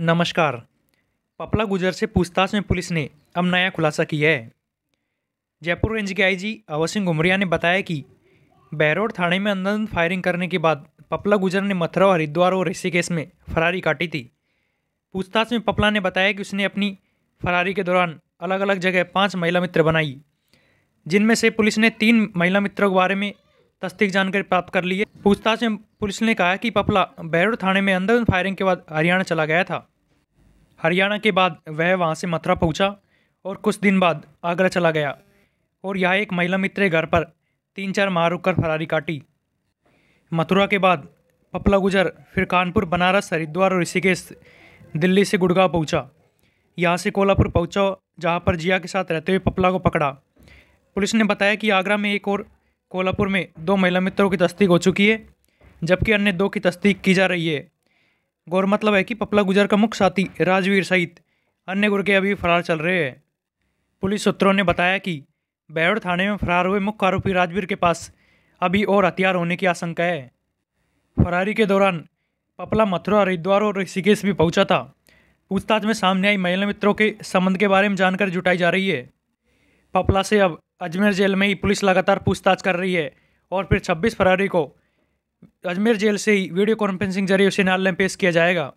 नमस्कार पपला गुजर से पूछताछ में पुलिस ने अब नया खुलासा किया है जयपुर रेंज के आईजी अवर सिंह घुमरिया ने बताया कि बैरोड थाने में अंदर फायरिंग करने के बाद पपला गुजर ने मथुरा हरिद्वार और ऋषिकेश में फरारी काटी थी पूछताछ में पपला ने बताया कि उसने अपनी फरारी के दौरान अलग अलग जगह पाँच महिला मित्र बनाई जिनमें से पुलिस ने तीन महिला मित्रों के बारे में तस्दीक जानकारी प्राप्त कर ली है पूछताछ में पुलिस ने कहा कि पपला बैरूर थाने में अंदर फायरिंग के बाद हरियाणा चला गया था हरियाणा के बाद वह वहाँ से मथुरा पहुँचा और कुछ दिन बाद आगरा चला गया और यह एक महिला मित्र घर पर तीन चार माह रुक कर फरारी काटी मथुरा के बाद पपला गुजर फिर कानपुर बनारस हरिद्वार और ऋषिकेश दिल्ली से गुड़गांव पहुंचा यहाँ से कोल्हापुर पहुंचा जहाँ पर जिया के साथ रहते हुए पपला को पकड़ा पुलिस ने बताया कि आगरा में एक और कोल्हापुर में दो महिला मित्रों की तस्दीक हो चुकी है जबकि अन्य दो की तस्दीक की जा रही है गौर मतलब है कि पपला गुजर का मुख्य साथी राजवीर सहित अन्य गुर्गे अभी फरार चल रहे हैं पुलिस सूत्रों ने बताया कि बैरोड थाने में फरार हुए मुख्य आरोपी राजवीर के पास अभी और हथियार होने की आशंका है फरारी के दौरान पपला मथुरा हरिद्वार और ऋषिकेश भी पहुंचा था पूछताछ में सामने आई महिला मित्रों के संबंध के बारे में जानकारी जुटाई जा रही है पपला से अब अजमेर जेल में ही पुलिस लगातार पूछताछ कर रही है और फिर 26 फरवरी को अजमेर जेल से ही वीडियो कॉन्फ्रेंसिंग जरिए उसे न्यायालय में पेश किया जाएगा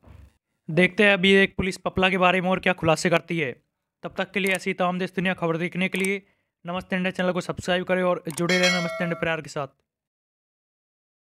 देखते हैं अभी एक पुलिस पपला के बारे में और क्या खुलासे करती है तब तक के लिए ऐसी तमाम देश दुनिया खबर देखने के लिए नमस्ते इंडिया चैनल को सब्सक्राइब करें और जुड़े रहें नमस्ते इंडिया प्यार के साथ